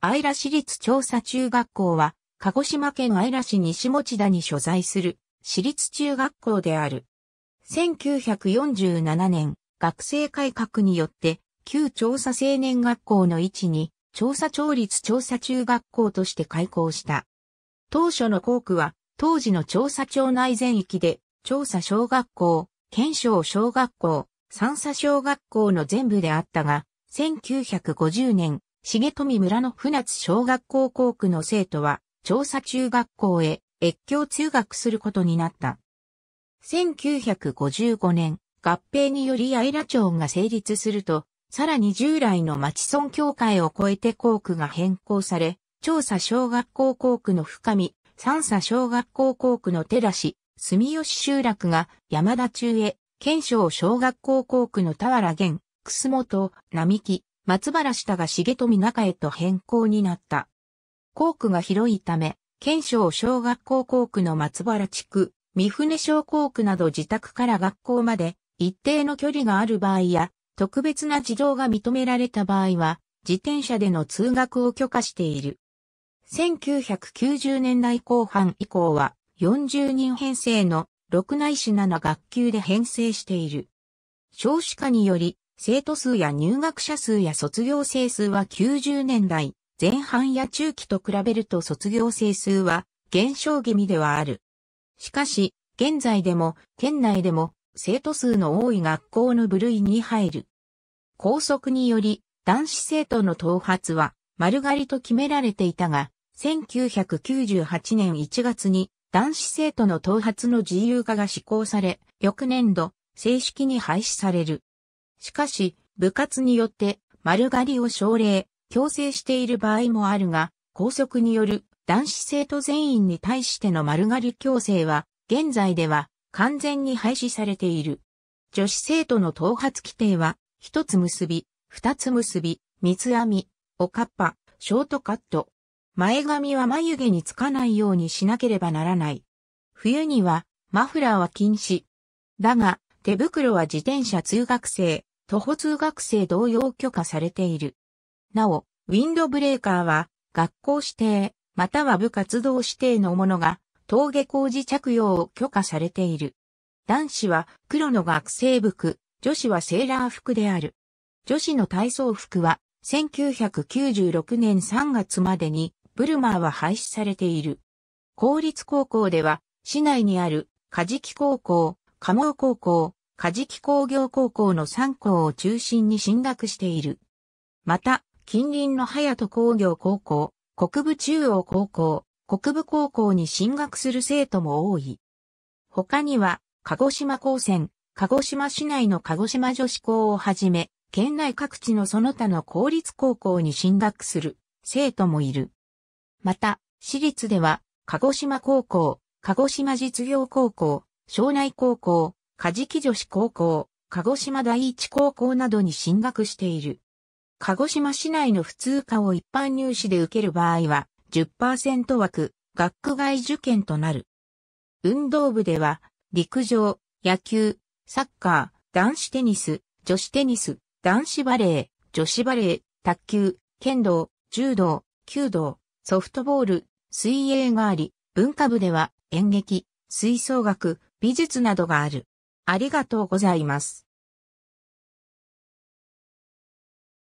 愛良市立調査中学校は、鹿児島県愛良市西持田に所在する私立中学校である。1947年、学生改革によって、旧調査青年学校の位置に、調査調立調査中学校として開校した。当初の校区は、当時の調査庁内全域で、調査小学校、県省小学校、三佐小学校の全部であったが、1950年、重富村の船津小学校校区の生徒は、調査中学校へ越境通学することになった。1955年、合併により愛良町が成立すると、さらに従来の町村協会を超えて校区が変更され、調査小学校校区の深み、三佐小学校校区の寺市、住吉集落が山田中へ、県省小学校校区の田原源、楠本、並木、松原下が重富中へと変更になった。校区が広いため、県省小学校校区の松原地区、三船小校区など自宅から学校まで一定の距離がある場合や、特別な児童が認められた場合は、自転車での通学を許可している。1990年代後半以降は、40人編成の6内市7学級で編成している。少子化により、生徒数や入学者数や卒業生数は90年代前半や中期と比べると卒業生数は減少気味ではある。しかし、現在でも県内でも生徒数の多い学校の部類に入る。校則により男子生徒の頭髪は丸刈りと決められていたが、1998年1月に男子生徒の頭髪の自由化が施行され、翌年度、正式に廃止される。しかし、部活によって丸刈りを奨励、強制している場合もあるが、校則による男子生徒全員に対しての丸刈り強制は、現在では完全に廃止されている。女子生徒の頭髪規定は、一つ結び、二つ結び、三つ編み、おかっぱ、ショートカット。前髪は眉毛につかないようにしなければならない。冬には、マフラーは禁止。だが、手袋は自転車通学生、徒歩通学生同様許可されている。なお、ウィンドブレーカーは、学校指定、または部活動指定のものが、登下事着用を許可されている。男子は黒の学生服、女子はセーラー服である。女子の体操服は、1996年3月までに、ブルマーは廃止されている。公立高校では、市内にある、カジキ高校、加茂高校、カジキ工業高校の3校を中心に進学している。また、近隣の隼人工業高校、国部中央高校、国部高校に進学する生徒も多い。他には、鹿児島高専、鹿児島市内の鹿児島女子校をはじめ、県内各地のその他の公立高校に進学する生徒もいる。また、私立では、鹿児島高校、鹿児島実業高校、庄内高校、カジキ女子高校、鹿児島第一高校などに進学している。鹿児島市内の普通科を一般入試で受ける場合は、10%枠、学区外受験となる。運動部では、陸上、野球、サッカー、男子テニス、女子テニス、男子バレー、女子バレー、卓球、剣道、柔道、弓道、ソフトボール、水泳があり、文化部では演劇、吹奏楽、美術などがある。ありがとうございます。